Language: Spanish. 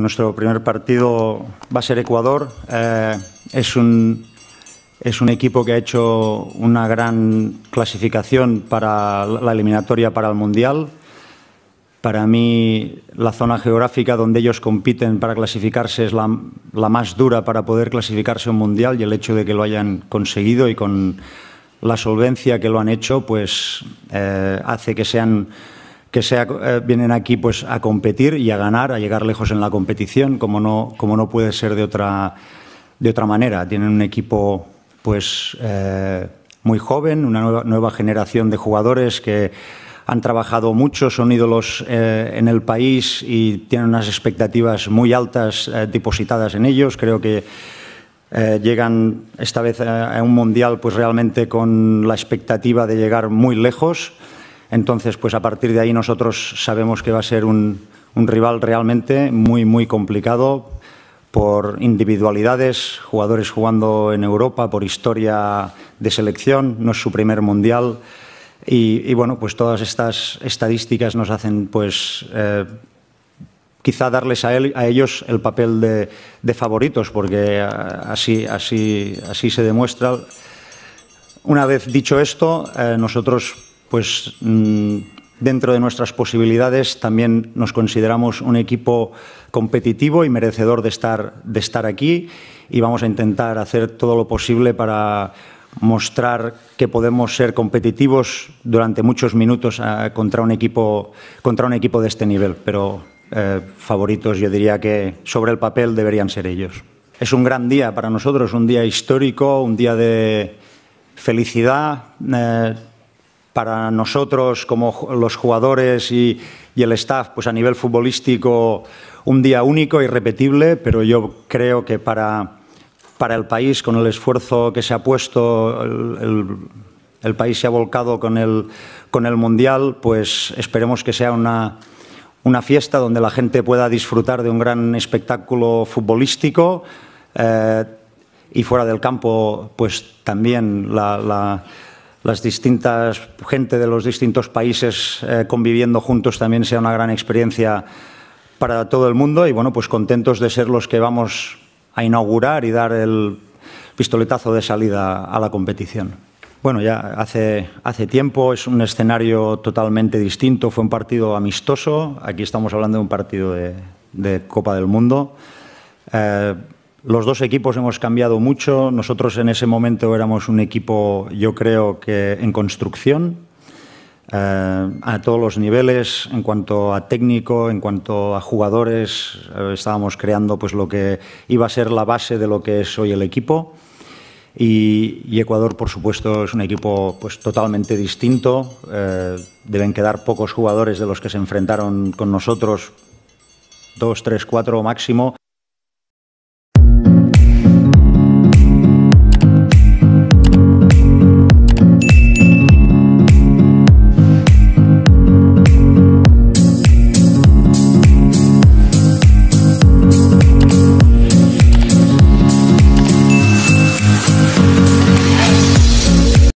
nuestro primer partido va a ser Ecuador. Eh, es, un, es un equipo que ha hecho una gran clasificación para la eliminatoria para el Mundial. Para mí, la zona geográfica donde ellos compiten para clasificarse es la, más dura para poder clasificarse un Mundial y el hecho de que lo hayan conseguido y con la solvencia que lo han hecho, pues eh, hace que sean que sea, eh, vienen aquí pues, a competir y a ganar, a llegar lejos en la competición, como no, como no puede ser de otra, de otra manera. Tienen un equipo pues, eh, muy joven, una nueva, generación de jugadores que han trabajado mucho, son ídolos eh, en el país y tienen unas expectativas muy altas depositadas en ellos. Creo que llegan esta vez a, a, un mundial pues realmente con la expectativa de llegar muy lejos. Entonces, pues a partir de ahí nosotros sabemos que va a ser un, rival realmente muy, muy complicado por individualidades, jugadores jugando en Europa, por historia de selección, no es su primer mundial. Y, bueno, pues todas estas estadísticas nos hacen pues eh, quizá darles a, ellos el papel de, favoritos, porque así, así, así, se demuestra. Una vez dicho esto, eh, nosotros pues mm, dentro de nuestras posibilidades también nos consideramos un equipo competitivo y merecedor de estar, de estar aquí y vamos a intentar hacer todo lo posible para mostrar que podemos ser competitivos durante muchos minutos ah, contra, un equipo, contra un equipo de este nivel, pero eh, favoritos yo diría que sobre el papel deberían ser ellos. Es un gran día para nosotros, un día histórico, un día de felicidad. Eh, para nosotros como los jugadores y, el staff, pues a nivel futbolístico, un día único, irrepetible, pero yo creo que para, para el país, con el esfuerzo que se ha puesto, el, país se ha volcado con el, con el Mundial, pues esperemos que sea una, fiesta donde la gente pueda disfrutar de un gran espectáculo futbolístico eh, y fuera del campo, pues también la las distintas gente de los distintos países eh, conviviendo juntos también sea una gran experiencia para todo el mundo y bueno, pues contentos de ser los que vamos a inaugurar y dar el pistoletazo de salida a la competición. Bueno, ya hace, hace tiempo es un escenario totalmente distinto, fue un partido amistoso, aquí estamos hablando de un partido de, Copa del Mundo. Eh, los dos equipos hemos cambiado mucho. Nosotros en ese momento éramos un equipo, yo creo que en construcción, eh, a todos los niveles, en cuanto a técnico, en cuanto a jugadores, eh, estábamos creando pues lo que iba a ser la base de lo que es hoy el equipo. Y, Ecuador, por supuesto, es un equipo pues, totalmente distinto. Eh, deben quedar pocos jugadores de los que se enfrentaron con nosotros, dos, tres, cuatro máximo